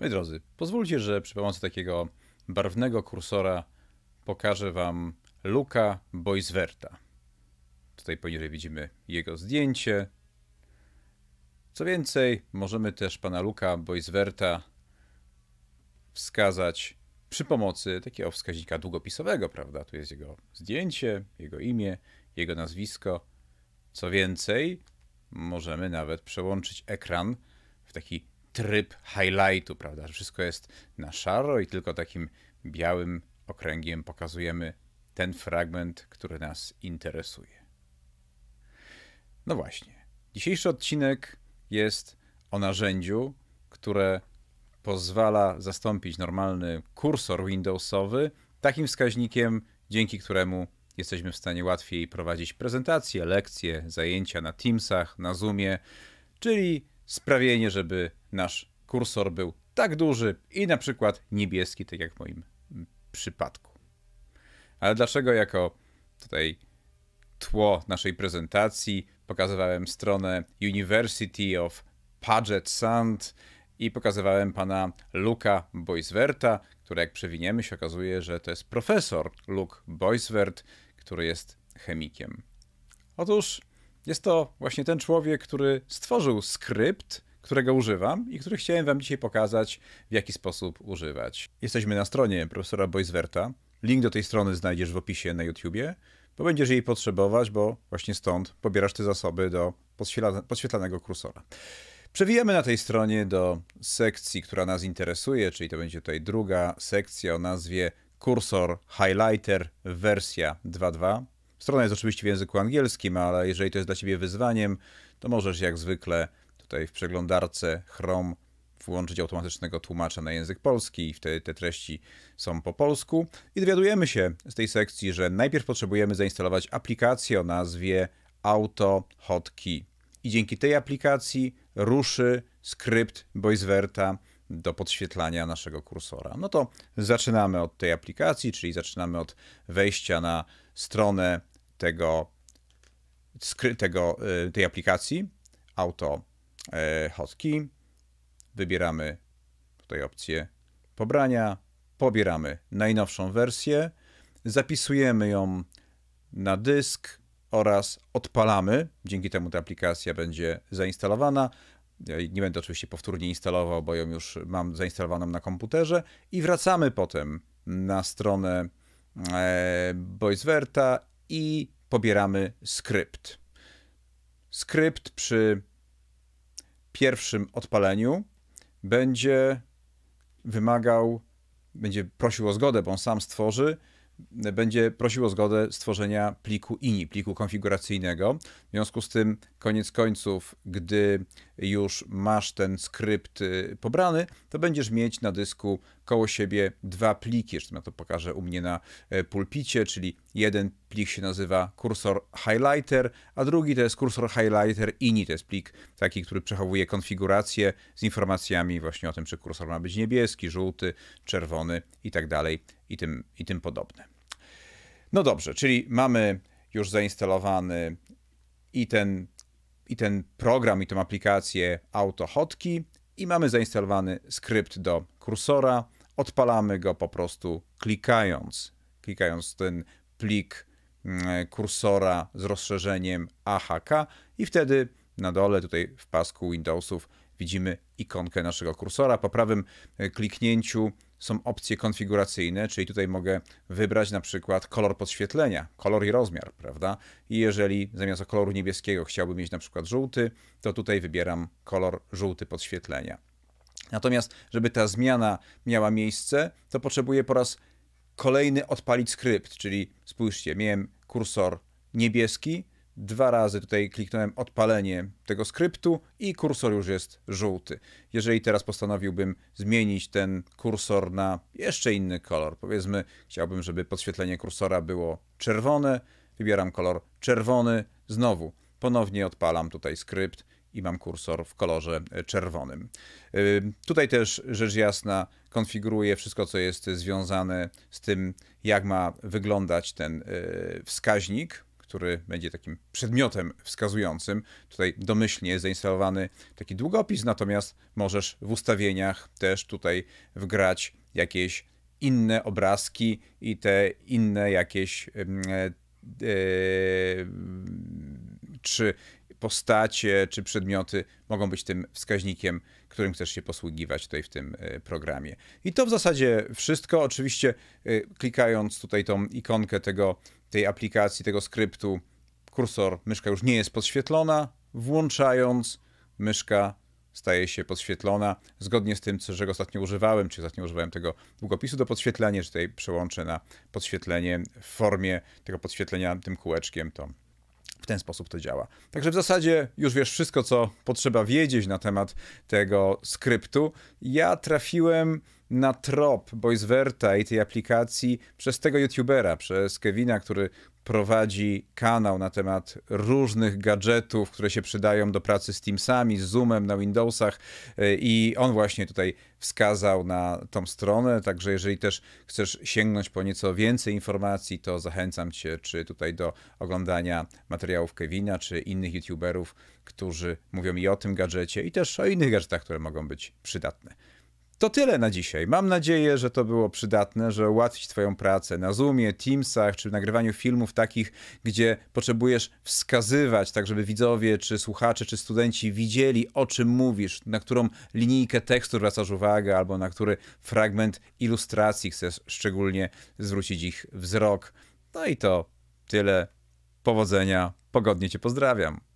Moi drodzy, pozwólcie, że przy pomocy takiego barwnego kursora pokażę Wam Luka Boiswerta. Tutaj poniżej widzimy jego zdjęcie. Co więcej, możemy też pana Luka Boiswerta wskazać przy pomocy takiego wskaźnika długopisowego, prawda? Tu jest jego zdjęcie, jego imię, jego nazwisko. Co więcej, możemy nawet przełączyć ekran w taki tryb highlightu, prawda? Że wszystko jest na szaro i tylko takim białym okręgiem pokazujemy ten fragment, który nas interesuje. No właśnie. Dzisiejszy odcinek jest o narzędziu, które pozwala zastąpić normalny kursor Windowsowy takim wskaźnikiem, dzięki któremu jesteśmy w stanie łatwiej prowadzić prezentacje, lekcje, zajęcia na Teamsach, na Zoomie, czyli sprawienie, żeby nasz kursor był tak duży i na przykład niebieski, tak jak w moim mm, przypadku. Ale dlaczego jako tutaj tło naszej prezentacji pokazywałem stronę University of Paget Sand i pokazywałem pana Luka Boiswerta, który jak przewiniemy się okazuje, że to jest profesor Luke Boiswert, który jest chemikiem. Otóż jest to właśnie ten człowiek, który stworzył skrypt, którego używam i który chciałem Wam dzisiaj pokazać, w jaki sposób używać. Jesteśmy na stronie profesora Boiswerta. Link do tej strony znajdziesz w opisie na YouTubie, bo będziesz jej potrzebować, bo właśnie stąd pobierasz te zasoby do podświetlanego kursora. Przewijamy na tej stronie do sekcji, która nas interesuje, czyli to będzie tutaj druga sekcja o nazwie Kursor Highlighter wersja 2.2. Strona jest oczywiście w języku angielskim, ale jeżeli to jest dla Ciebie wyzwaniem, to możesz jak zwykle tutaj w przeglądarce Chrome włączyć automatycznego tłumacza na język polski i wtedy te treści są po polsku. I dowiadujemy się z tej sekcji, że najpierw potrzebujemy zainstalować aplikację o nazwie Auto Hotkey. I dzięki tej aplikacji ruszy skrypt Boiswerta do podświetlania naszego kursora. No to zaczynamy od tej aplikacji, czyli zaczynamy od wejścia na stronę tego, tego y, tej aplikacji Auto E, hotkey, wybieramy tutaj opcję pobrania, pobieramy najnowszą wersję, zapisujemy ją na dysk oraz odpalamy. Dzięki temu ta aplikacja będzie zainstalowana. Ja nie będę oczywiście powtórnie instalował, bo ją już mam zainstalowaną na komputerze i wracamy potem na stronę e, Boiswerta i pobieramy skrypt. Skrypt przy pierwszym odpaleniu będzie wymagał, będzie prosił o zgodę, bo on sam stworzy, będzie prosił o zgodę stworzenia pliku INI, pliku konfiguracyjnego. W związku z tym, koniec końców, gdy już masz ten skrypt y, pobrany, to będziesz mieć na dysku koło siebie dwa pliki, jeszcze ja to pokażę u mnie na e, pulpicie, czyli jeden plik się nazywa kursor highlighter, a drugi to jest kursor highlighter ini, to jest plik taki, który przechowuje konfigurację z informacjami właśnie o tym, czy kursor ma być niebieski, żółty, czerwony i tak dalej i tym, i tym podobne. No dobrze, czyli mamy już zainstalowany i ten, i ten program, i tą aplikację AutoHotkey i mamy zainstalowany skrypt do kursora, odpalamy go po prostu klikając, klikając ten plik mm, kursora z rozszerzeniem AHK i wtedy na dole tutaj w pasku Windowsów widzimy ikonkę naszego kursora. Po prawym e, kliknięciu są opcje konfiguracyjne, czyli tutaj mogę wybrać na przykład kolor podświetlenia, kolor i rozmiar, prawda? I jeżeli zamiast koloru niebieskiego chciałbym mieć na przykład żółty, to tutaj wybieram kolor żółty podświetlenia. Natomiast, żeby ta zmiana miała miejsce, to potrzebuję po raz kolejny odpalić skrypt, czyli spójrzcie, miałem kursor niebieski, dwa razy tutaj kliknąłem odpalenie tego skryptu i kursor już jest żółty. Jeżeli teraz postanowiłbym zmienić ten kursor na jeszcze inny kolor, powiedzmy, chciałbym, żeby podświetlenie kursora było czerwone, wybieram kolor czerwony, znowu ponownie odpalam tutaj skrypt i mam kursor w kolorze czerwonym. Y, tutaj też rzecz jasna konfiguruję wszystko, co jest związane z tym, jak ma wyglądać ten y, wskaźnik, który będzie takim przedmiotem wskazującym. Tutaj domyślnie jest zainstalowany taki długopis, natomiast możesz w ustawieniach też tutaj wgrać jakieś inne obrazki i te inne jakieś mm, e, e, czy postacie, czy przedmioty mogą być tym wskaźnikiem, którym chcesz się posługiwać tutaj w tym e, programie. I to w zasadzie wszystko. Oczywiście e, klikając tutaj tą ikonkę tego, tej aplikacji, tego skryptu, kursor, myszka już nie jest podświetlona. Włączając, myszka staje się podświetlona zgodnie z tym, czego ostatnio używałem, czy ostatnio używałem tego długopisu do podświetlenia, czy tutaj przełączę na podświetlenie w formie tego podświetlenia tym kółeczkiem, to ten sposób to działa. Także w zasadzie już wiesz wszystko, co potrzeba wiedzieć na temat tego skryptu. Ja trafiłem na trop Boyswerta i tej aplikacji przez tego youtubera, przez Kevina, który prowadzi kanał na temat różnych gadżetów, które się przydają do pracy z Teamsami, z Zoomem na Windowsach y, i on właśnie tutaj wskazał na tą stronę, także jeżeli też chcesz sięgnąć po nieco więcej informacji, to zachęcam cię czy tutaj do oglądania materiałów Kevina czy innych youtuberów, którzy mówią i o tym gadżecie i też o innych gadżetach, które mogą być przydatne. To tyle na dzisiaj. Mam nadzieję, że to było przydatne, że ułatwić Twoją pracę na Zoomie, Teamsach czy w nagrywaniu filmów takich, gdzie potrzebujesz wskazywać, tak żeby widzowie, czy słuchacze, czy studenci widzieli, o czym mówisz, na którą linijkę tekstu zwracasz uwagę, albo na który fragment ilustracji chcesz szczególnie zwrócić ich wzrok. No i to tyle. Powodzenia. Pogodnie Cię pozdrawiam.